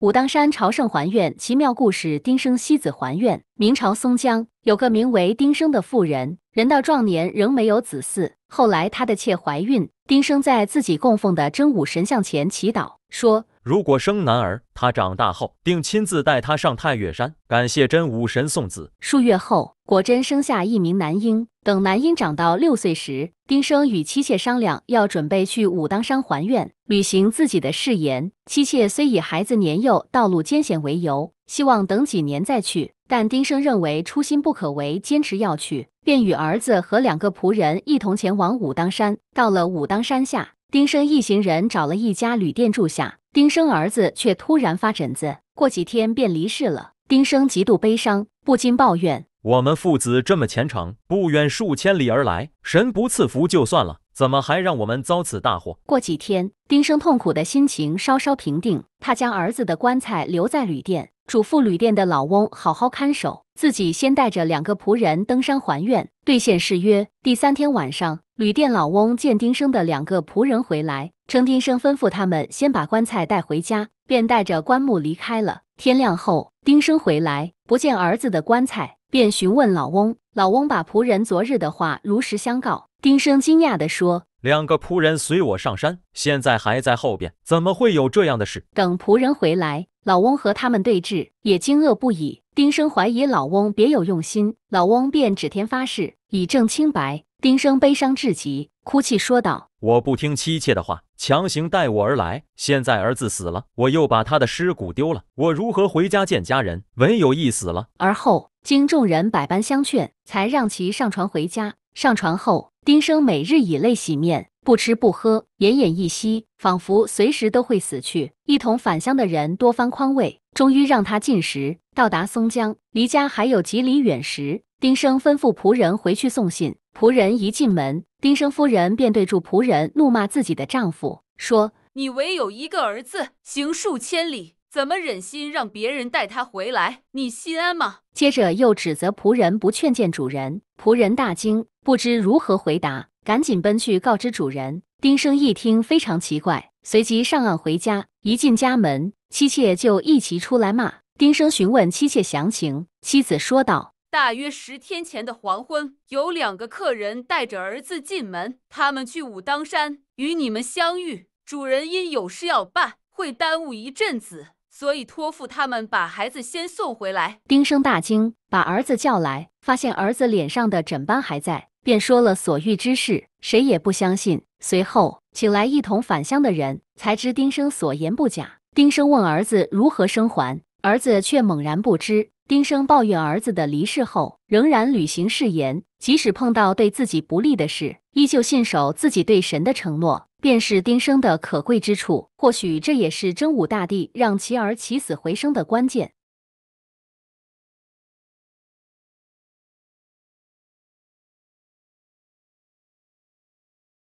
武当山朝圣还愿奇妙故事：丁生西子还愿。明朝松江有个名为丁生的妇人，人到壮年仍没有子嗣。后来他的妾怀孕，丁生在自己供奉的真武神像前祈祷，说。如果生男儿，他长大后定亲自带他上太岳山，感谢真武神送子。数月后，果真生下一名男婴。等男婴长到六岁时，丁生与妻妾商量，要准备去武当山还愿，履行自己的誓言。妻妾虽以孩子年幼、道路艰险为由，希望等几年再去，但丁生认为初心不可违，坚持要去，便与儿子和两个仆人一同前往武当山。到了武当山下。丁生一行人找了一家旅店住下，丁生儿子却突然发疹子，过几天便离世了。丁生极度悲伤，不禁抱怨：“我们父子这么虔诚，不远数千里而来，神不赐福就算了，怎么还让我们遭此大祸？”过几天，丁生痛苦的心情稍稍平定，他将儿子的棺材留在旅店，嘱咐旅店的老翁好好看守，自己先带着两个仆人登山还愿，兑现誓约。第三天晚上。旅店老翁见丁生的两个仆人回来，称丁生吩咐他们先把棺材带回家，便带着棺木离开了。天亮后，丁生回来，不见儿子的棺材，便询问老翁。老翁把仆人昨日的话如实相告。丁生惊讶地说：“两个仆人随我上山，现在还在后边，怎么会有这样的事？”等仆人回来，老翁和他们对峙，也惊愕不已。丁生怀疑老翁别有用心，老翁便指天发誓，以证清白。丁生悲伤至极，哭泣说道：“我不听妻妾的话，强行带我而来，现在儿子死了，我又把他的尸骨丢了，我如何回家见家人？唯有一死了。”而后经众人百般相劝，才让其上船回家。上船后，丁生每日以泪洗面，不吃不喝，奄奄一息，仿佛随时都会死去。一同返乡的人多番宽慰，终于让他进食。到达松江，离家还有几里远时，丁生吩咐仆人回去送信。仆人一进门，丁生夫人便对住仆人怒骂自己的丈夫，说：“你唯有一个儿子，行数千里，怎么忍心让别人带他回来？你心安吗？”接着又指责仆人不劝谏主人。仆人大惊，不知如何回答，赶紧奔去告知主人。丁生一听非常奇怪，随即上岸回家。一进家门，妻妾就一齐出来骂。丁生询问妻妾详情，妻子说道。大约十天前的黄昏，有两个客人带着儿子进门。他们去武当山与你们相遇。主人因有事要办，会耽误一阵子，所以托付他们把孩子先送回来。丁生大惊，把儿子叫来，发现儿子脸上的疹斑还在，便说了所遇之事，谁也不相信。随后请来一同返乡的人，才知丁生所言不假。丁生问儿子如何生还，儿子却猛然不知。丁生抱怨儿子的离世后，仍然履行誓言，即使碰到对自己不利的事，依旧信守自己对神的承诺，便是丁生的可贵之处。或许这也是真武大帝让其儿起死回生的关键。